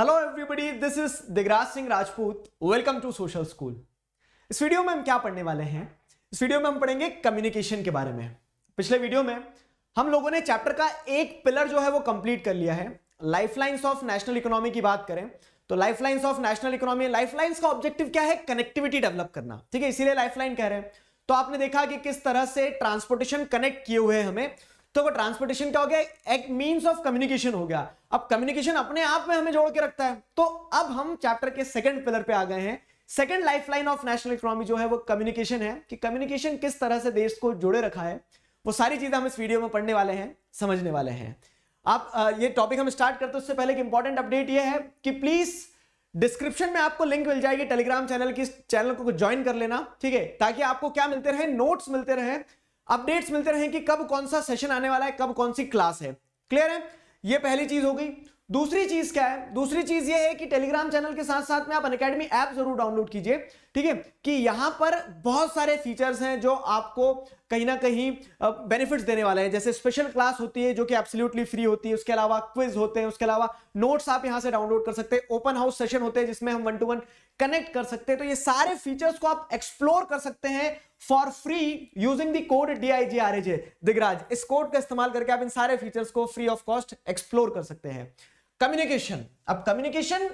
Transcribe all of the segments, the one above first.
hello everybody this is Digraj Singh Rajput welcome to social school इस वीडियो में हम क्या पढ़ने वाले हैं इस वीडियो में हम पढ़ेंगे कम्युनिकेशन के बारे में पिछले वीडियो में हम लोगों ने चैप्टर का एक पिलर जो है वो कंप्लीट कर लिया है लाइन्स ऑफ नेशनल इकोनॉमी की बात करें तो lines of national economy lines का ऑब्जेक्टिव क्या है कनेक्टिविटी डेवलप करना ठीक है इसीलिए लाइन कह रहे हैं तो आपने देखा कि किस तरह से ट्रांसपोर्टेशन कनेक्ट किए हुए हमें तो वो ट्रांसपोर्टेशन क्या हो गया एक मीन्स ऑफ कम्युनिकेशन हो गया अब कम्युनिकेशन अपने आप में हमें जोड़ के रखता है तो अब हम चैप्टर के सेकंड पिलर पे आ गए हैं second lifeline of national economy जो है वो कम्युनिकेशन है कि कम्युनिकेशन किस तरह से देश को जोड़े रखा है वो सारी चीजें हम इस वीडियो में पढ़ने वाले हैं समझने वाले हैं आप ये टॉपिक हम स्टार्ट करते हैं उससे पहले एक इंपॉर्टेंट अपडेट ये है कि प्लीज डिस्क्रिप्शन में आपको लिंक मिल जाएगी टेलीग्राम चैनल की चैनल को ज्वाइन कर लेना ठीक है ताकि आपको क्या मिलते रहे नोट्स मिलते रहे अपडेट्स मिलते रहे कि कब कौन सा सेशन आने वाला है कब कौन सी क्लास है क्लियर है ये पहली चीज हो गई दूसरी चीज क्या है दूसरी चीज ये है कि टेलीग्राम चैनल के साथ साथ में आप अनकेडमी ऐप जरूर डाउनलोड कीजिए ठीक है कि यहां पर बहुत सारे फीचर्स हैं जो आपको कहीं ना कहीं बेनिफिट्स देने वाले हैं जैसे स्पेशल क्लास होती है जो कि एब्सोल्युटली फ्री होती है उसके अलावा क्विज होते हैं उसके अलावा नोट्स आप यहां से डाउनलोड कर सकते हैं ओपन हाउस सेशन होते हैं जिसमें हम वन टू वन कनेक्ट कर सकते हैं तो ये सारे फीचर्स को आप एक्सप्लोर कर सकते हैं for free using the code D I G R A Digraj इस कोड का इस्तेमाल करके आप इन सारे फीचर्स को फ्री ऑफ कॉस्ट एक्सप्लोर कर सकते हैं कम्युनिकेशन अब communication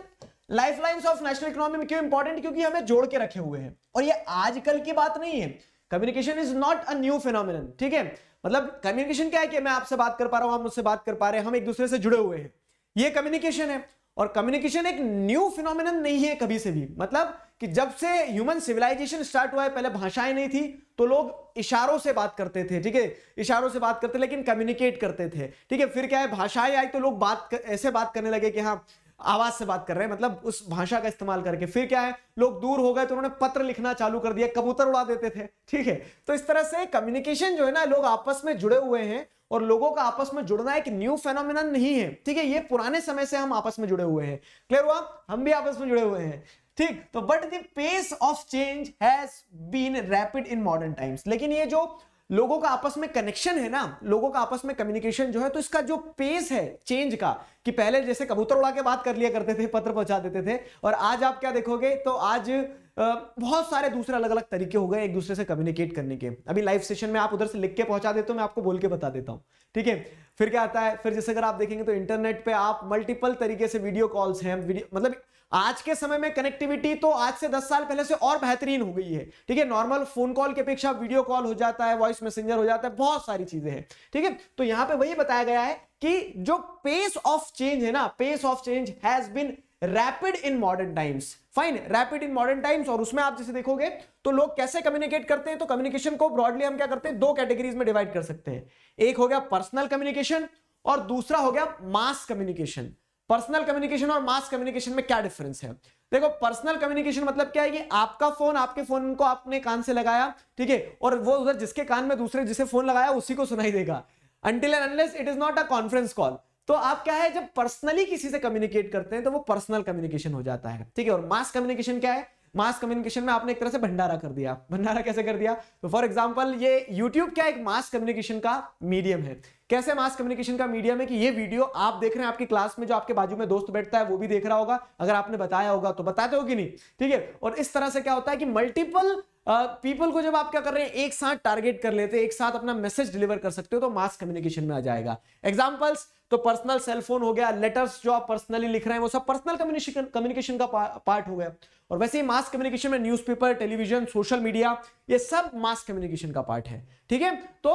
life line of national economy में क्यों इंपॉर्टेंट क्योंकि हमें जोड़ के रखे हुए हैं और ये आजकल की बात नहीं है communication is not a new phenomenon ठीक है मतलब कम्युनिकेशन क्या है कि मैं आपसे बात कर पा रहा हूं आप मुझसे बात कर पा रहे हैं हम एक दूसरे से जुड़े हुए हैं ये कम्युनिकेशन है और कम्युनिकेशन एक न्यू फिनोमिन नहीं है कभी से भी मतलब कि जब से ह्यूमन सिविलाइजेशन स्टार्ट हुआ है पहले भाषाएं नहीं थी तो लोग इशारों से बात करते थे ठीक है इशारों से बात करते लेकिन कम्युनिकेट करते थे ठीक है फिर क्या है भाषाएं आई तो लोग बात कर, ऐसे बात करने लगे कि हाँ आवाज से बात कर रहे हैं मतलब उस भाषा का इस्तेमाल करके फिर क्या है लोग दूर हो गए तो उन्होंने पत्र लिखना चालू कर दिया कबूतर उड़ा देते थे ठीक है तो इस तरह से कम्युनिकेशन जो है ना लोग आपस में जुड़े हुए हैं और लोगों का आपस में जुड़ना एक न्यू फेनोमिन नहीं है ठीक है ये पुराने समय से हम आपस में जुड़े हुए हैं क्लियर हुआ हम भी आपस में जुड़े हुए हैं ठीक तो but the pace of change has been rapid in modern times लेकिन ये जो लोगों का आपस में कनेक्शन है ना लोगों का आपस में कम्युनिकेशन जो है तो इसका जो पेस है चेंज का कि पहले जैसे कबूतर उड़ा के बात कर लिया करते थे पत्र पहुंचा देते थे और आज आप क्या देखोगे तो आज बहुत सारे दूसरे अलग अलग तरीके हो गए एक दूसरे से कम्युनिकेट करने के अभी लाइव सेशन में आप उधर से लिख के पहुंचा देते हो मैं आपको बोल के बता देता हूँ ठीक है फिर क्या आता है फिर जैसे अगर आप देखेंगे तो इंटरनेट पर आप मल्टीपल तरीके से वीडियो कॉल्स हैं मतलब आज के समय में कनेक्टिविटी तो आज से 10 साल पहले से और बेहतरीन हो गई है ठीक है नॉर्मल फोन कॉल की अपेक्षा वीडियो कॉल हो जाता है वॉइस मैसेंजर हो जाता है बहुत सारी चीजें हैं ठीक है तो यहां पे वही बताया गया है कि जो पेस ऑफ चेंज है ना pace of change has been rapid in modern times fine rapid in modern times और उसमें आप जैसे देखोगे तो लोग कैसे कम्युनिकेट करते हैं तो कम्युनिकेशन को ब्रॉडली हम क्या करते हैं दो कैटेगरीज में डिवाइड कर सकते हैं एक हो गया पर्सनल कम्युनिकेशन और दूसरा हो गया मास कम्युनिकेशन पर्सनल कम्युनिकेशन और मास कम्युनिकेशन में क्या डिफरेंस है देखो पर्सनल कम्युनिकेशन मतलब क्या है कि आपका फोन आपके फोन को आपने कान से लगाया ठीक है और वो उधर जिसके कान में दूसरे जिसे फोन लगाया उसी को सुनाई देगा until and unless it is not a conference call तो आप क्या है जब पर्सनली किसी से कम्युनिकेट करते हैं तो वो पर्सनल कम्युनिकेशन हो जाता है ठीक है और मास कम्युनिकेशन क्या है मास कम्युनिकेशन में आपने एक तरह से भंडारा कर दिया भंडारा कैसे कर दिया तो फॉर एग्जाम्पल ये यूट्यूब क्या एक मास कम्युनिकेशन का मीडियम है कैसे मास कम्युनिकेशन का मीडिया में कि ये वीडियो आप देख रहे हैं आपकी क्लास में जो आपके बाजू में दोस्त बैठता है वो भी देख रहा होगा अगर आपने बताया होगा तो बताते हो कि नहीं ठीक है और इस तरह से क्या होता है कि मल्टीपल पीपल को जब आप क्या कर रहे हैं एक साथ टारगेट कर लेते हैं एक साथ अपना मैसेज डिलीवर कर सकते हो तो मास कम्युनिकेशन में आ जाएगा एग्जाम्पल्स तो पर्सनल सेलफोन हो गया लेटर्स जो आप पर्सनली लिख रहे हैं वो सब पर्सनल कम्युनिकेशन कम्युनिकेशन का पार्ट हो गया और वैसे ही मास कम्युनिकेशन में न्यूज़पेपर टेलीविजन सोशल मीडिया ये सब मास कम्युनिकेशन का पार्ट है ठीक है तो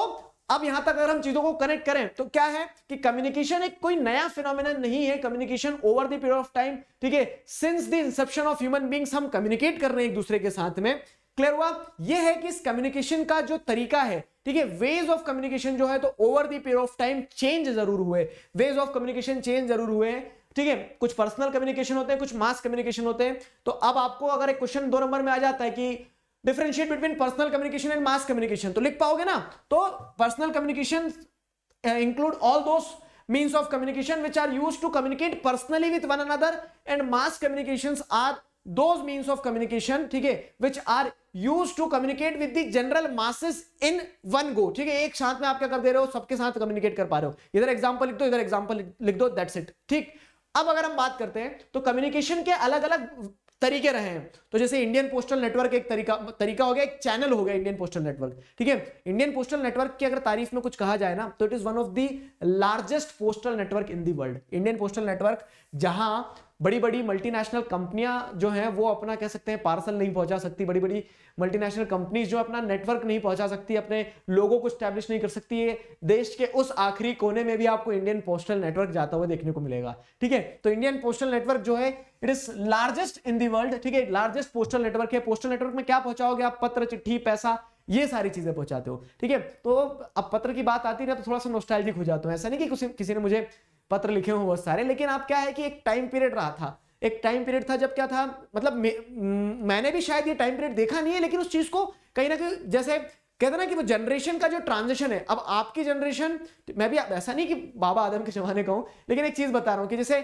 अब यहां तक अगर हम चीजों को कनेक्ट करें तो क्या है कि कम्युनिकेशन एक कोई नया फिनोमिना नहीं है communication over the period of time ठीक है since the inception of human beings हम कम्युनिकेट कर रहे हैं एक दूसरे के साथ में क्लियर हुआ यह है कि इस कम्युनिकेशन का जो तरीका है ठीक है वेज ऑफ कम्युनिकेशन जो है तो over the period of time change जरूर हुए वेज ऑफ कम्युनिकेशन चेंज जरूर हुए ठीक है कुछ पर्सनल कम्युनिकेशन होते हैं कुछ मास कम्युनिकेशन होते हैं तो अब आपको अगर एक क्वेश्चन दो नंबर में आ जाता है कि differentiate between personal communication and mass communication तो लिख पाओगे ना तो personal communication include all those means of communication which are use to communicate personally with one another and mass communication are those means of communication ठीक है which are use to communicate with general masses in one go ठीक है एक साथ में आप क्या कर दे रहे हो सबके साथ कम्युनिकेट कर पा रहे हो इधर एग्जाम्पल लिख दो इधर एग्जाम्पल लिख दो दैट्स इट ठीक अब अगर हम बात करते हैं तो कम्युनिकेशन के अलग अलग तरीके रहे हैं तो जैसे इंडियन पोस्टल नेटवर्क एक तरीका तरीका हो गया एक चैनल हो गया इंडियन पोस्टल नेटवर्क ठीक है इंडियन पोस्टल नेटवर्क की अगर तारीफ में कुछ कहा जाए ना तो it is one of the largest postal network in the world Indian postal network जहां बड़ी बड़ी मल्टीनेशनल कंपनियां जो हैं वो अपना कह सकते हैं पार्सल नहीं पहुंचा सकती बड़ी बड़ी मल्टीनेशनल कंपनीज जो अपना नेटवर्क नहीं पहुंचा सकती अपने लोगों को स्टैब्लिश नहीं कर सकती है देश के उस आखिरी कोने में भी आपको इंडियन पोस्टल नेटवर्क जाता हुआ देखने को मिलेगा ठीक है तो इंडियन पोस्टल नेटवर्क जो है it is largest in the world ठीक है लार्जेस्ट पोस्टल नेटवर्क है पोस्टल नेटवर्क में क्या पहुंचाओगे आप पत्र चिट्ठी पैसा ये सारी चीजें पहुंचाते हो ठीक है तो अब पत्र की बात आती है ना तो थोड़ा सा नोस्टाइलिक हो जाता हूँ ऐसा नहीं कि किसी किसी ने मुझे पत्र लिखे हो बहुत सारे लेकिन आप क्या है कि एक टाइम पीरियड रहा था एक टाइम पीरियड था जब क्या था मतलब मैंने भी शायद ये टाइम पीरियड देखा नहीं है लेकिन उस चीज को कहीं ना कहीं जैसे कहते ना कि वो जनरेशन का जो ट्रांजिशन है अब आपकी जनरेशन तो मैं भी ऐसा नहीं कि बाबा आदम के जमाने का हूं लेकिन एक चीज बता रहा हूं कि जैसे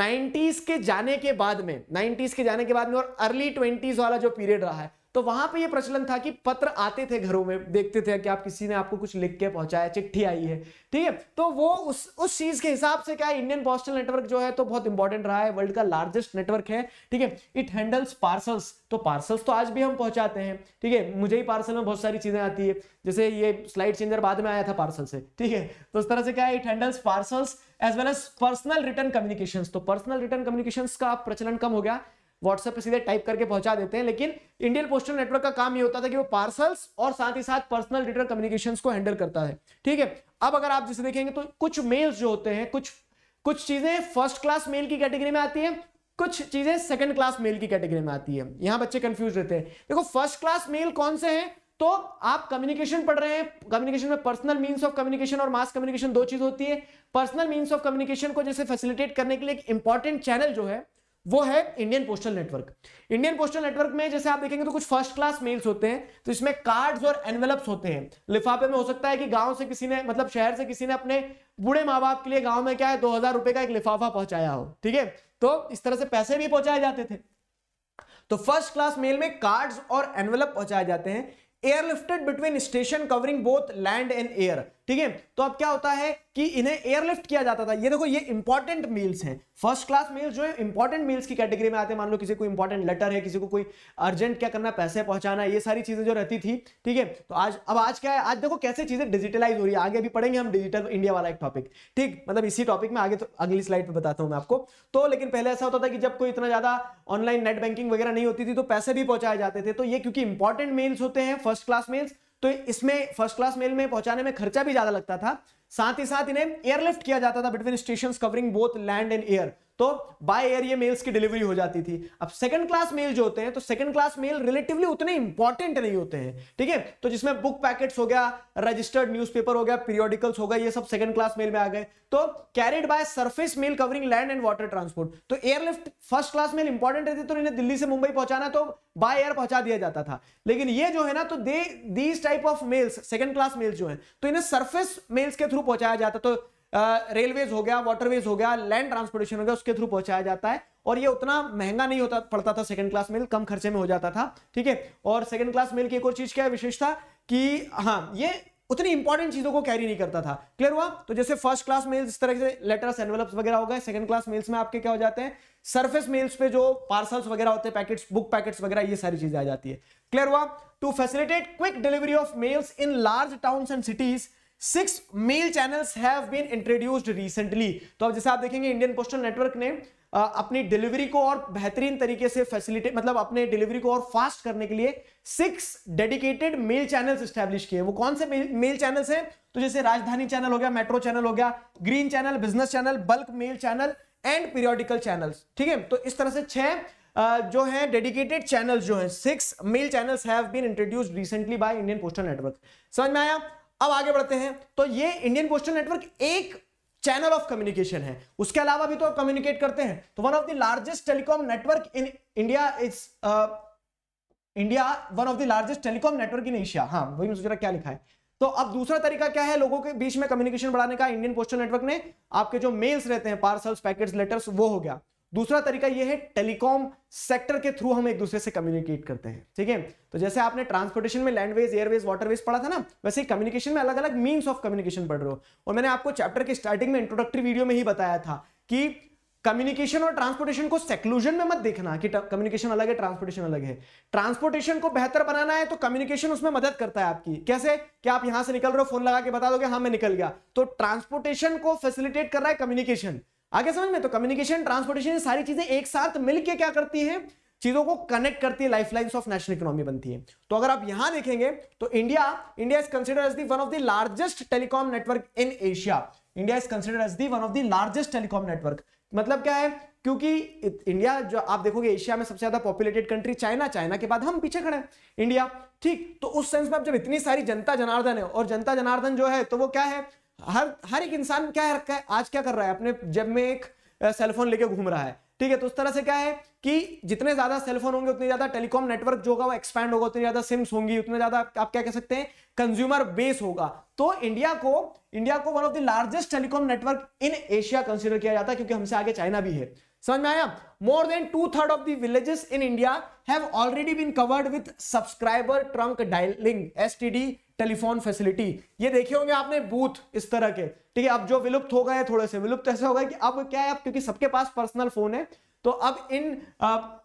90s के जाने के बाद में 90s के जाने के बाद में और अर्ली 20s वाला जो पीरियड रहा है तो वहां पे ये प्रचलन था कि पत्र आते थे घरों में देखते थे कि आप किसी ने आपको कुछ लिख के पहुंचाया चिट्ठी आई है ठीक है तो वो उस उस चीज के हिसाब से क्या इंडियन पोस्टल नेटवर्क जो है तो बहुत इंपॉर्टेंट रहा है वर्ल्ड का लार्जेस्ट नेटवर्क है ठीक है इट हैंडल्स पार्सल्स तो पार्सल्स तो आज भी हम पहुंचाते हैं ठीक है मुझे ही पार्सल में बहुत सारी चीजें आती है जैसे ये स्लाइड चेंजर बाद में आया था पार्सल से ठीक है तो उस तरह से क्या है it handles parcels as well as personal return communication तो पर्सनल रिटर्न कम्युनिकेशन का प्रचलन कम हो गया व्हाट्सएप पे सीधे टाइप करके पहुंचा देते हैं लेकिन इंडियन पोस्टल नेटवर्क का काम ये होता था कि वो पार्सल्स और साथ ही साथ पर्सनल डिटेल कम्युनिकेशन को हैंडल करता है ठीक है अब अगर आप जैसे देखेंगे तो कुछ मेल्स जो होते हैं कुछ कुछ चीजें फर्स्ट क्लास मेल की कैटेगरी में आती है कुछ चीजें सेकंड क्लास मेल की कैटेगरी में आती है यहां बच्चे कंफ्यूज रहते हैं देखो फर्स्ट क्लास मेल कौन से हैं तो आप कम्युनिकेशन पढ़ रहे हैं कम्युनिकेशन में पर्सनल मींस ऑफ कम्युनिकेशन और मास कम्युनिकेशन दो चीज होती है पर्सनल मींस ऑफ कम्युनिकेशन को जैसे फैसिलिटेट करने के लिए एक इंपॉर्टेंट चैनल जो है वो है Indian postal network Indian postal network में जैसे आप देखेंगे तो कुछ फर्स्ट क्लास मेल्स होते हैं तो इसमें कार्ड्स और एनवेलप्स होते हैं लिफाफे में हो सकता है कि गांव से किसी ने मतलब शहर से किसी ने अपने बूढ़े माँ बाप के लिए गांव में क्या है दो हजार रुपए का एक लिफाफा पहुंचाया हो ठीक है तो इस तरह से पैसे भी पहुंचाए जाते थे तो फर्स्ट क्लास मेल में कार्ड्स और एनवेलप पहुंचाए जाते हैं airlifted between station covering both land and air ठीक है तो अब क्या होता है कि इन्हें एयरलिफ्ट किया जाता था ये देखो ये इंपॉर्टेंट मील्स हैं फर्स्ट क्लास मील्स जो है इंपॉर्टेंट मील्स की कैटेगरी में आते हैं मान लो किसी को इंपॉर्टेंट लेटर है किसी को कोई अर्जेंट क्या करना पैसे पहुंचाना ये सारी चीजें जो रहती थी ठीक है तो आज अब आज क्या है आज देखो कैसे चीजें डिजिटलाइज हो रही है आगे भी पढ़ेंगे हम डिजिटल इंडिया वाला एक टॉपिक ठीक मतलब इसी टॉपिक में आगे तो अगली स्लाइड पर बताता हूँ मैं आपको तो लेकिन पहले ऐसा होता था कि जब कोई इतना ज्यादा ऑनलाइन नेट बैंकिंग वगैरह नहीं होती थी तो पैसे भी पहुंचाए जाते थे तो ये क्योंकि इंपॉर्टेंट मेल्स होते हैं फर्स्ट क्लास मेल्स तो इसमें फर्स्ट क्लास मेल में पहुंचाने में खर्चा भी ज्यादा लगता था साथ ही साथ इन्हें एयरलिफ्ट किया जाता था between station covering both land and air तो बाय एयर ये मेल्स की डिलीवरी हो जाती थी अब सेकंड क्लास मेल जो होते हैं तो सेकंड क्लास मेल रिलेटिवली उतने इंपॉर्टेंट नहीं होते हैं ठीक है तो जिसमें बुक पैकेट्स हो गया रजिस्टर्ड न्यूज़पेपर हो गया पीरियोडिकल्स हो गए ये सब सेकंड क्लास मेल में आ गए तो carried by surface mail covering land and water transport तो airlift first class mail important रहती तो इन्हें दिल्ली से मुंबई पहुंचाना तो बाय एयर पहुंचा दिया जाता था लेकिन ये जो है ना तो the these type of mails second class mails जो है तो इन्हें सर्फेस मेल्स के थ्रू पहुंचाया जाता तो रेलवेज हो गया वाटरवेज हो गया लैंड ट्रांसपोर्टेशन हो गया उसके थ्रू पहुंचाया जाता है और ये उतना महंगा नहीं होता पड़ता था सेकंड क्लास मेल कम खर्चे में हो जाता था ठीक है और सेकंड क्लास मेल की एक और चीज क्या है विशेषता कि हाँ ये उतनी इंपॉर्टेंट चीजों को कैरी नहीं करता था क्लियर हुआ तो जैसे फर्स्ट क्लास मेल इस तरह से लेटर्स एनवेल्स वगैरह हो गए सेकंड क्लास मेल्स में आपके क्या हो जाते हैं सर्फेस मेल्स पे जो पार्सल्स वगैरह होते हैं पैकेट्स बुक पैकेट्स वगैरह ये सारी चीजें आ जाती है क्लियर हुआ to facilitate quick delivery of mails in large town and cities six mail channels have been introduced recently तो अब जैसे आप देखेंगे इंडियन पोस्टल नेटवर्क ने आ, अपनी डिलीवरी को और बेहतरीन तरीके से फैसिलिटेट मतलब अपने डिलीवरी को और फास्ट करने के लिए six dedicated mail channels establish किए वो कौन से मेल चैनल्स हैं तो जैसे राजधानी चैनल हो गया मेट्रो चैनल हो गया green channel business channel bulk mail channel and periodical channel ठीक है तो इस तरह से छह जो है डेडिकेटेड चैनल जो है six mail channels have been introduced recently by Indian postal network समझ में आया अब आगे बढ़ते हैं तो ये इंडियन पोस्टल नेटवर्क एक चैनल ऑफ कम्युनिकेशन है उसके अलावा भी तो कम्युनिकेट करते हैं तो one of the largest telecom network in India is India one of the largest telecom network in Asia हाँ वही मैं सोच रहा क्या लिखा है तो अब दूसरा तरीका क्या है लोगों के बीच में कम्युनिकेशन बढ़ाने का इंडियन पोस्टल नेटवर्क ने आपके जो मेल्स रहते हैं पार्सल्स पैकेट्स लेटर्स वो हो गया दूसरा तरीका यह है टेलीकॉम सेक्टर के थ्रू हम एक दूसरे से कम्युनिकेट करते हैं ठीक है तो जैसे आपने ट्रांसपोर्टेशन में लैंडवेज एयरवेज वाटरवेज पढ़ा था ना वैसे कम्युनिकेशन में अलग अलग मीन्स ऑफ कम्युनिकेशन पढ़ रहे हो और मैंने आपको चैप्टर के स्टार्टिंग में इंट्रोडक्टरी वीडियो में ही बताया था कि कम्युनिकेशन और ट्रांसपोर्टेशन को सेक्लूजन में मत देखना कि कम्युनिकेशन अलग है ट्रांसपोर्टेशन अलग है ट्रांसपोर्टेशन को बेहतर बनाना है तो कम्युनिकेशन उसमें मदद करता है आपकी कैसे कि आप यहां से निकल रहे हो फोन लगा के बता दोगे हाँ मैं निकल गया तो ट्रांसपोर्टेशन को फैसिलिटेट कर रहा है कम्युनिकेशन आगे समझ में तो कम्युनिकेशन ट्रांसपोर्टेशन सारी चीजें एक साथ मिलकर क्या करती है चीजों को कनेक्ट करती है लाइफ ऑफ नेशनल इकोनॉमी बनती है तो अगर आप यहां देखेंगे तो India India is consider as the one of the largest telecom network in Asia India is consider as the one of the largest telecom network मतलब क्या है क्योंकि इंडिया जो आप देखोगे एशिया में सबसे ज्यादा पॉपुलेटेड कंट्री चाइना चाइना के बाद हम पीछे खड़े हैं इंडिया ठीक तो उस सेंस में आप जब इतनी सारी जनता जनार्दन है और जनता जनार्दन जो है तो वो क्या है हर हर एक इंसान क्या रखा है आज क्या कर रहा है अपने जब में एक सेलफोन लेके घूम रहा है ठीक है तो उस तरह से क्या है कि जितने ज्यादा सेलफोन होंगे उतने ज्यादा टेलीकॉम नेटवर्क जो होगा वो एक्सपैंड होगा उतनी ज्यादा सिम्स होंगी उतने ज्यादा आप क्या कह सकते हैं कंज्यूमर बेस होगा तो इंडिया को इंडिया को one of the largest telecom network in Asia consider किया जाता है क्योंकि हमसे आगे चाइना भी है समझ में आया more than two third of villages in India have already been covered with subscriber trunk dialling STD telephone facility ये देखे होंगे आपने बूथ इस तरह के ठीक है अब जो विलुप्त हो गए थोड़े से विलुप्त ऐसे हो गए कि अब क्या है अब क्योंकि सबके पास पर्सनल फोन है तो अब इन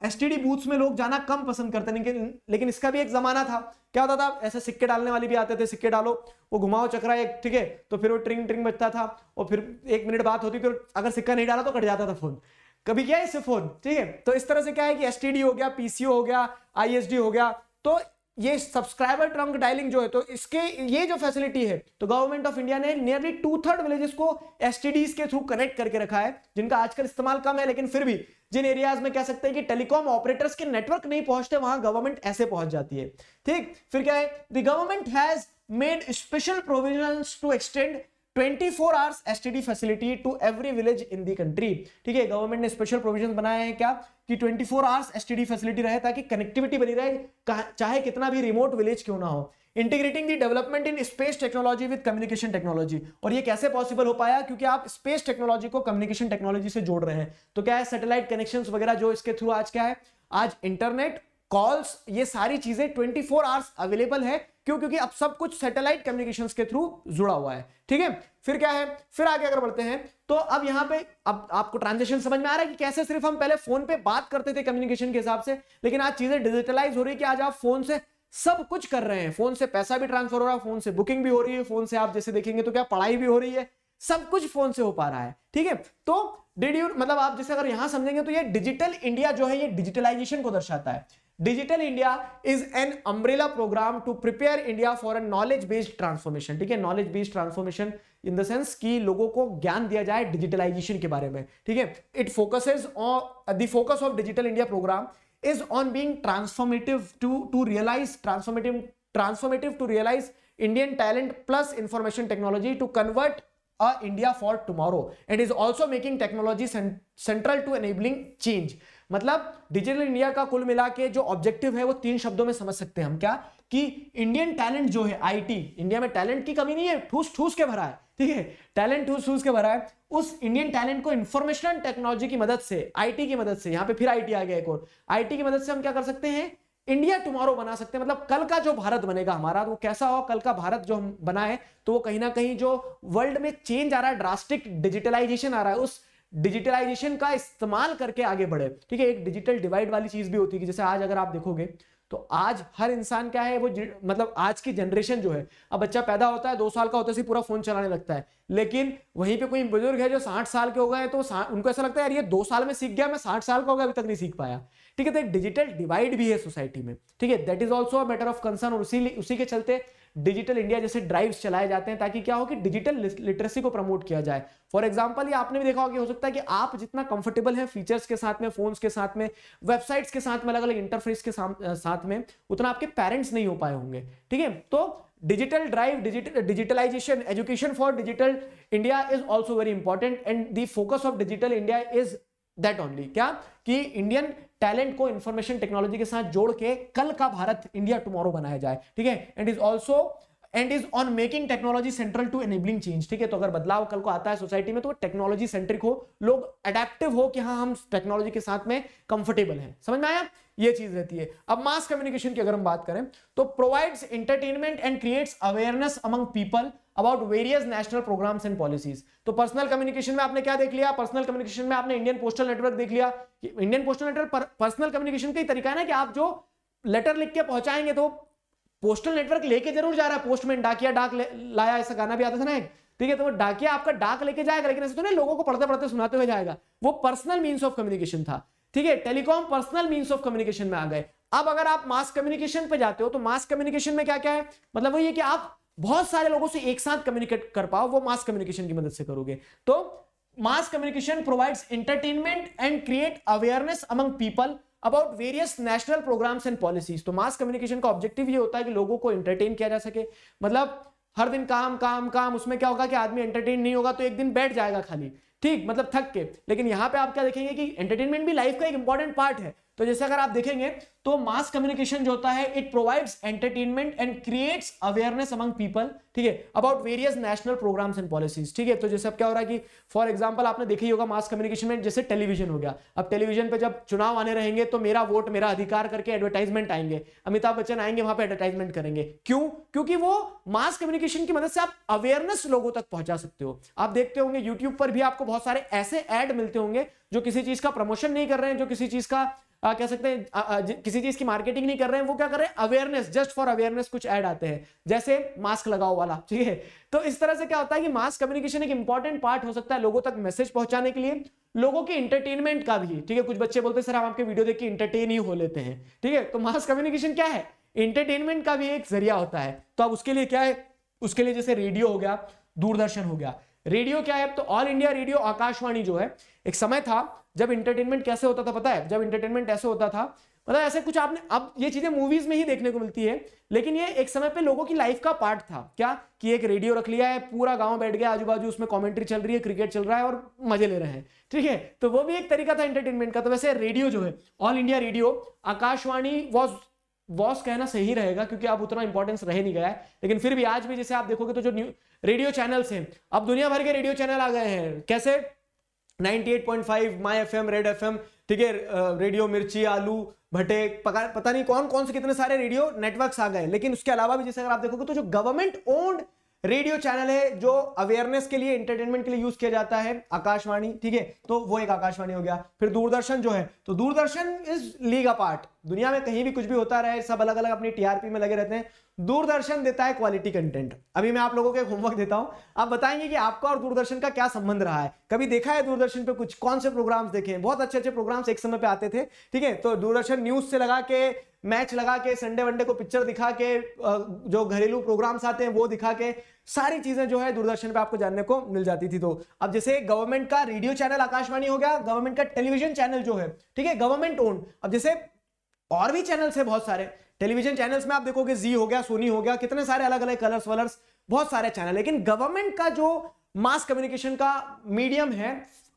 एस टी बूथ्स में लोग जाना कम पसंद करते हैं लेकिन लेकिन इसका भी एक जमाना था क्या होता था ऐसे सिक्के डालने वाले भी आते थे सिक्के डालो वो घुमाओ चक्रा एक ठीक है तो फिर वो ट्रिंग ट्रिंग बचता था और फिर एक मिनट बात होती फिर अगर सिक्का नहीं डाला तो कट जाता था फोन कभी क्या इससे फोन ठीक है तो इस तरह से क्या है कि एस हो गया पीसीओ हो गया आई हो गया तो ये सब्सक्राइबर ट्रंक डायलिंग जो है तो इसके ये जो फैसिलिटी है तो गवर्नमेंट ऑफ इंडिया ने नियरली टू थर्ड विलेजेस को एस के थ्रू कनेक्ट करके रखा है जिनका आजकल इस्तेमाल कम है लेकिन फिर भी जिन एरियाज में कह सकते हैं कि टेलीकॉम ऑपरेटर्स के नेटवर्क नहीं पहुंचते वहां गवर्नमेंट ऐसे पहुंच जाती है ठीक फिर क्या है the government has made special provision to extend twenty four hours S T D facility to every village in the country ठीक है गवर्नमेंट ने स्पेशल प्रोविजन बनाया है क्या कि twenty four hours S T D facility रहे ताकि connectivity बनी रहे चाहे कितना भी रिमोट विलेज क्यों ना हो integrating the development in space technology with communication technology और ये कैसे पॉसिबल हो पाया क्योंकि आप स्पेस टेक्नोलॉजी को कम्युनिकेशन टेक्नोलॉजी से जोड़ रहे हैं तो क्या है सेटेलाइट कनेक्शन वगैरह जो इसके थ्रू आज क्या है आज इंटरनेट कॉल्स ये सारी चीजें 24 फोर आवर्स अवेलेबल है क्यों क्योंकि अब सब कुछ सैटेलाइट कम्युनिकेशंस के थ्रू जुड़ा हुआ है ठीक है फिर क्या है फिर आगे अगर बढ़ते हैं तो अब यहां पे अब आपको ट्रांजेक्शन समझ में आ रहा है कि कैसे सिर्फ हम पहले फोन पे बात करते थे कम्युनिकेशन के हिसाब से लेकिन आज चीजें डिजिटलाइज हो रही है कि आज आप फोन से सब कुछ कर रहे हैं फोन से पैसा भी ट्रांसफर हो रहा है फोन से बुकिंग भी हो रही है फोन से आप जैसे देखेंगे तो क्या पढ़ाई भी हो रही है सब कुछ फोन से हो पा रहा है ठीक है तो डिड यू मतलब आप जैसे अगर यहां समझेंगे तो ये डिजिटल इंडिया जो है ये डिजिटलाइजेशन को दर्शाता है digital India is an umbrella programme to prepare India for a knowledge based transformation ठीक है knowledge based transformation in the sense कि लोगों को ज्ञान दिया जाए डिजिटलाइजेशन के बारे में ठीक है it focuses on the focus of Digital India programme is on being transformative to to realise transformative transformative to realise Indian talent plus information technology to convert a India for tomorrow and is also making technology central to enabling change मतलब Digital India का कुल मिला के जो objective है वो तीन शब्दों में समझ सकते हैं हम क्या कि इंडियन टैलेंट जो है आईटी इंडिया में टैलेंट की कमी नहीं है ठूस ठूस के भरा है ठीक है टैलेंट ठूस ठूस के भरा है उस इंडियन टैलेंट को इंफॉर्मेशन एंड टेक्नोलॉजी की मदद से आईटी की मदद से यहाँ पे फिर आईटी आ गया एक और आईटी की मदद से हम क्या कर सकते हैं इंडिया टुमारो बना सकते हैं मतलब कल का जो भारत बनेगा हमारा तो वो कैसा हो कल का भारत जो हम बनाए तो वो कहीं ना कहीं जो वर्ल्ड में चेंज आ रहा है ड्रास्टिक डिजिटलाइजेशन आ रहा है उस डिजिटलाइजेशन का इस्तेमाल करके आगे बढ़े ठीक है एक डिजिटल डिवाइड वाली चीज भी होती है जैसे आज अगर आप देखोगे तो आज हर इंसान क्या है वो मतलब आज की जनरेशन जो है अब बच्चा पैदा होता है दो साल का होता है पूरा फोन चलाने लगता है लेकिन वहीं पे कोई बुजुर्ग है जो साठ साल के हो गए तो उनको ऐसा लगता है यार ये दो साल में सीख गया मैं साठ साल का हो गया अभी तक नहीं सीख पाया ठीक है तो एक डिजिटल डिवाइड भी है सोसाइटी में ठीक है that is also matter of concern और उसी उसी के चलते डिजिटल इंडिया जैसे ड्राइव्स चलाए जाते हैं ताकि क्या हो कि डिजिटल लिटरेसी को प्रमोट किया जाए फॉर एग्जाम्पल ये आपने भी देखा होगा हो सकता है कि आप जितना कंफर्टेबल है फीचर्स के साथ में फोन्स के साथ में वेबसाइट्स के साथ में अलग अलग इंटरफेस के साथ में उतना आपके पेरेंट्स नहीं हो पाए होंगे ठीक है तो digital drive digital digitalisation education for Digital India is also very important and the focus of Digital India is that only क्या कि इंडियन टैलेंट को इंफॉर्मेशन टेक्नोलॉजी के साथ जोड़ के कल का भारत इंडिया टुमारो बनाया जाए ठीक है and is also and is on making technology central to enabling change ठीक है तो अगर बदलाव कल को आता है सोसाइटी में तो टेक्नोलॉजी सेंट्रिक हो लोग अडेप्टिव हो कि हाँ हम टेक्नोलॉजी के साथ में कंफर्टेबल हैं समझ में आया ये चीज रहती है अब मास कम्युनिकेशन की अगर हम बात करें तो provides entertainment and creates awareness among people about various national programmes and policies तो पर्सनल कम्युनिकेशन में आपने क्या देख लिया पर्सनल कम्युनिकेशन में आपने इंडियन पोस्टल नेटवर्क देख लिया Indian postal network personal communication का ही तरीका है ना कि आप जो लेटर लिख के पहुंचाएंगे तो पोस्टल नेटवर्क लेके जरूर जा रहा है पोस्टमैन डाकिया डाक लाया ऐसा गाना भी आता था ना एक ठीक है तो वो डाकिया आपका डाक लेके जाएगा लेकिन ऐसे तो ना लोगों को पढ़ते पढ़ते सुनाते हुए जाएगा वो पर्सनल मीन ऑफ कम्युनिकेशन था ठीक है telecom personal mean of communication में आ गए अब अगर आप मास कम्युनिकेशन पे जाते हो तो मास कम्युनिकेशन में क्या क्या है मतलब वही है कि आप बहुत सारे लोगों से एक साथ कम्युनिकेट कर पाओ वो मास कम्युनिकेशन की मदद से करोगे तो mass communication provides entertainment and create awareness among people about various national programmes and policies तो मास कम्युनिकेशन का ऑब्जेक्टिव ये होता है कि लोगों को एंटरटेन किया जा सके मतलब हर दिन काम काम काम उसमें क्या होगा कि आदमी एंटरटेन नहीं होगा तो एक दिन बैठ जाएगा खाली ठीक मतलब थक के लेकिन यहाँ पे आप क्या देखेंगे कि एंटरटेनमेंट भी लाइफ का एक इंपॉर्टेंट पार्ट है तो जैसे अगर आप देखेंगे तो मास कम्युनिकेशन जो होता है it provides entertainment and creates awareness among people ठीक है about various national programmes and policies ठीक है तो जैसे अब क्या हो रहा है कि फॉर एग्जांपल आपने देखा ही होगा मास कम्युनिकेशन में जैसे टेलीविजन हो गया अब टेलीविजन पर जब चुनाव आने रहेंगे तो मेरा वोट मेरा अधिकार करके एडवर्टाइजमेंट आएंगे अमिताभ बच्चन आएंगे वहां पर एडवर्टाइजमेंट करेंगे क्यों क्योंकि वो मास कम्युनिकेशन की मदद से आप अवेयरनेस लोगों तक पहुंचा सकते हो आप देखते होंगे यूट्यूब पर भी आपको बहुत सारे ऐसे एड मिलते होंगे जो किसी चीज का प्रमोशन नहीं कर रहे हैं जो किसी चीज का आ, कह सकते हैं आ, आ, किसी चीज की मार्केटिंग नहीं कर रहे हैं वो क्या कर रहे हैं अवेयरनेस जस्ट फॉर अवेयरनेस कुछ ऐड आते हैं जैसे मास्क लगाओ वाला ठीक है तो इस तरह से क्या होता है कि मास्क कम्युनिकेशन एक इंपॉर्टेंट पार्ट हो सकता है लोगों तक मैसेज पहुंचाने के लिए लोगों के इंटरटेनमेंट का भी ठीक है कुछ बच्चे बोलते हैं सर हम आपके वीडियो देख के इंटरटेन ही हो लेते हैं ठीक है तो मास कम्युनिकेशन क्या है इंटरटेनमेंट का भी एक जरिया होता है तो अब उसके लिए क्या है उसके लिए जैसे रेडियो हो गया दूरदर्शन हो गया रेडियो क्या है तो ऑल इंडिया रेडियो आकाशवाणी जो है एक समय था जब इंटरटेनमेंट कैसे होता था पता है जब इंटरटेनमेंट ऐसे होता था मतलब ऐसे कुछ आपने अब ये चीजें मूवीज में ही देखने को मिलती है लेकिन ये एक समय पे लोगों की लाइफ का पार्ट था क्या कि एक रेडियो रख लिया है पूरा गांव बैठ गया आजू बाजू उसमें कमेंट्री चल रही है क्रिकेट चल रहा है और मजे ले रहे हैं ठीक है तो वो भी एक तरीका था एंटरटेनमेंट का तो वैसे रेडियो जो है All India Radio Akashvani was वॉश कहना सही रहेगा क्योंकि अब उतना इंपॉर्टेंस रह नहीं गया है लेकिन फिर भी आज भी जैसे आप देखोगे तो जो न्यू रेडियो चैनल्स हैं अब दुनिया भर के रेडियो चैनल आ गए हैं कैसे 98.5 माय एफएम रेड एफएम ठीक है रेडियो मिर्ची आलू भटे पता नहीं कौन कौन से कितने सारे रेडियो नेटवर्क्स आ गए लेकिन उसके अलावा भी जैसे अगर आप देखोगे तो जो गवर्नमेंट ओन्ड रेडियो चैनल है जो अवेयरनेस के लिए एंटरटेनमेंट के लिए यूज किया जाता है आकाशवाणी ठीक है तो वो एक आकाशवाणी हो गया फिर दूरदर्शन जो है तो दूरदर्शन इज लीग अ पार्ट दुनिया में कहीं भी कुछ भी होता रहे सब अलग अलग अपनी टीआरपी में लगे रहते हैं दूरदर्शन देता है क्वालिटी कंटेंट अभी मैं आप लोगों को एक होमवर्क देता हूं आप बताएंगे कि आपका और दूरदर्शन का क्या संबंध रहा है कभी देखा है दूरदर्शन पे कुछ कौन से प्रोग्राम्स देखे हैं बहुत अच्छे अच्छे प्रोग्राम्स एक समय पे आते थे ठीक है तो दूरदर्शन न्यूज से लगा के मैच लगा के संडे वनडे को पिक्चर दिखा के जो घरेलू प्रोग्राम्स आते हैं वो दिखा के सारी चीजें जो है दूरदर्शन पे आपको जानने को मिल जाती थी तो अब जैसे गवर्नमेंट का रेडियो चैनल आकाशवाणी हो गया गवर्नमेंट का टेलीविजन चैनल जो है ठीक है गवर्नमेंट ओन अब जैसे और भी चैनल्स है बहुत सारे टेलीविजन चैनल्स में आप देखोगे जी हो गया सोनी हो गया कितने सारे अलग अलग कलर्स वलर्स बहुत सारे चैनल लेकिन गवर्नमेंट का जो मास कम्युनिकेशन का मीडियम है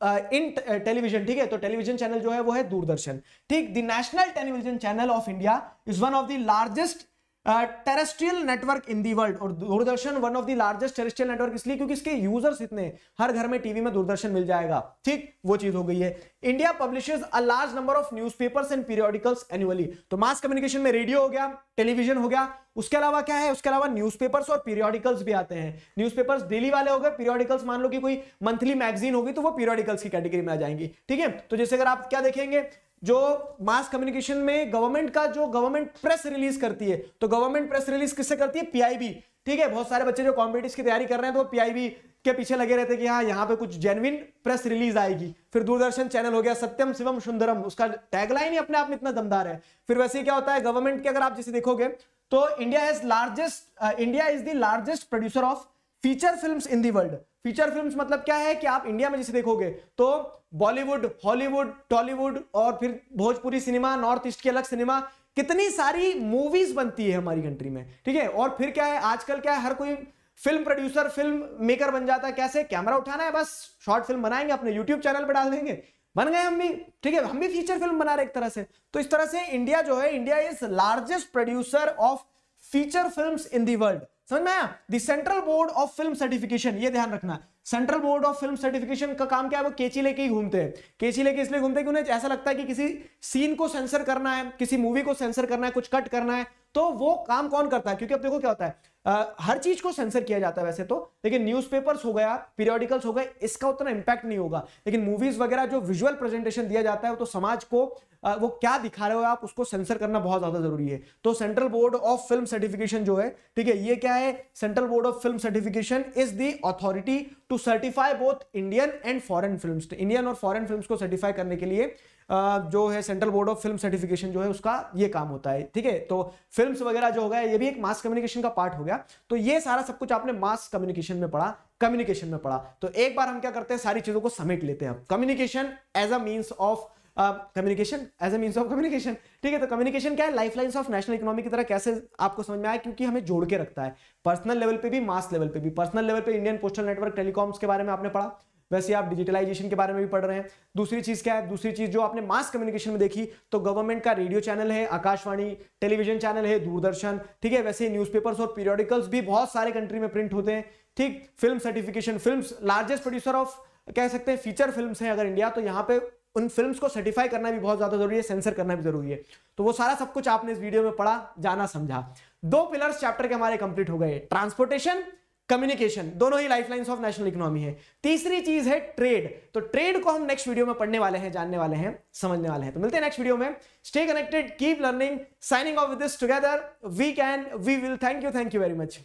इन uh, टेलीविजन uh, ठीक है तो टेलीविजन चैनल जो है वो है दूरदर्शन ठीक the national television channel of India is one of the largest terrestrial network in the world और Doordarshan one of the largest terrestrial network इसलिए क्योंकि इसके यूजर्स इतने हर घर में टीवी में दूरदर्शन मिल जाएगा ठीक वो चीज हो गई है India publishes a large number of newspapers and periodicals annually तो मास कम्युनिकेशन में रेडियो हो गया टेलीविजन हो गया उसके अलावा क्या है उसके अलावा न्यूज़पेपर्स और पीरियोडिकल्स भी आते हैं न्यूज़पेपर्स डेली वाले हो गए पीरियोडिकल्स मान लो कि कोई मंथली मैगजीन होगी तो वो पीरियोडिकल्स की कैटेगरी में आ जाएंगी ठीक है तो जैसे अगर आप क्या देखेंगे जो मास कम्युनिकेशन में गवर्नमेंट का जो गवर्नमेंट प्रेस रिलीज करती है तो गवर्नमेंट प्रेस रिलीज किससे करती है पीआईबी ठीक है बहुत सारे बच्चे जो कॉम्पिटिश की तैयारी कर रहे हैं तो पीआईबी के पीछे लगे रहते कि हाँ यहाँ पे कुछ जेनविन प्रेस रिलीज आएगी फिर दूरदर्शन चैनल हो गया सत्यम शिवम सुंदरम उसका टैगलाइन ही अपने आप में इतना दमदार है फिर वैसे क्या होता है गवर्नमेंट के अगर आप जैसे देखोगे तो India is largest India is the largest producer of feature film in the world feature film मतलब क्या है कि आप इंडिया में जैसे देखोगे तो बॉलीवुड हॉलीवुड टॉलीवुड और फिर भोजपुरी सिनेमा नॉर्थ ईस्ट की अलग सिनेमा कितनी सारी मूवीज बनती है हमारी कंट्री में ठीक है और फिर क्या है आजकल क्या है हर कोई फिल्म प्रोड्यूसर फिल्म मेकर बन जाता है कैसे कैमरा उठाना है बस शॉर्ट फिल्म बनाएंगे अपने यूट्यूब चैनल पर डाल देंगे बन गए हम भी ठीक है हम भी फीचर फिल्म बना रहे एक तरह से तो इस तरह से इंडिया जो है India is largest producer of feature film in the world समझ में आया Central Board of Film Certification ये ध्यान रखना Central Board of Film Certification का काम क्या है वो केची लेके ही घूमते हैं केची लेके इसलिए घूमते हैं कि उन्हें ऐसा लगता है कि किसी सीन को सेंसर करना है किसी मूवी को सेंसर करना है कुछ कट करना है तो वो काम कौन करता है क्योंकि अब देखो क्या होता है आ, हर चीज को सेंसर किया जाता है वैसे तो लेकिन न्यूज़पेपर्स हो गया पीरियोडिकल्स हो गए इसका उतना इंपैक्ट नहीं होगा लेकिन मूवीज वगैरह जो विजुअल प्रेजेंटेशन दिया जाता है वो तो समाज को आ, वो क्या दिखा रहे हो आप उसको सेंसर करना बहुत ज्यादा जरूरी है तो Central Board of Film Certification जो है ठीक है ये क्या है Central Board of Film Certification is the authority to certify both Indian and foreign film Indian और फॉरन फिल्म को सर्टिफाई करने के लिए जो है Central Board of Film Certification जो है उसका ये काम होता है ठीक है तो फिल्म वगैरह जो हो गया ये भी एक मास कम्युनिकेशन का पार्ट हो गया तो ये सारा सब कुछ आपने मास कम्युनिकेशन में पढ़ा कम्युनिकेशन में पढ़ा तो एक बार हम क्या करते हैं सारी चीजों को समेट लेते हैं communication as a means of communication as a means of communication ठीक है तो कम्युनिकेशन क्या है life lines of national economy की तरह कैसे आपको समझ में आया क्योंकि हमें जोड़ के रखता है पर्सनल लेवल पे भी मास लेवल पे भी पर्सनल लेवल पे इंडियन पोस्टल नेटवर्क टेलीकॉम्स के बारे में आपने पढ़ा वैसे आप डिजिटलाइजेशन के बारे में भी पढ़ रहे हैं दूसरी चीज़ क्या है दूसरी चीज़ जो आपने मास कम्युनिकेशन में देखी तो गवर्नमेंट का रेडियो चैनल है आकाशवाणी टेलीविजन चैनल है दूरदर्शन ठीक है वैसे न्यूज़पेपर्स और पीरियोडिकल्स भी बहुत सारे कंट्री में प्रिंट होते हैं ठीक film certification film largest producer of कह सकते हैं फीचर फिल्म है अगर इंडिया तो यहाँ पे उन फिल्म्स को सर्टिफाई करना भी बहुत ज्यादा जरूरी है सेंसर करना भी जरूरी है तो वो सारा सब कुछ आपने इस वीडियो में पढ़ा जाना समझा दो पिलर्स चैप्टर के हमारे कंप्लीट हो गए ट्रांसपोर्टेशन कम्युनिकेशन दोनों ही लाइफलाइंस ऑफ नेशनल इकोनॉमी है तीसरी चीज है ट्रेड तो ट्रेड को हम नेक्स्ट वीडियो में पढ़ने वाले हैं जानने वाले हैं समझने वाले हैं तो मिलते हैं नेक्स्ट वीडियो में stay connected keep learning signing off this together we can we will thank you thank you very much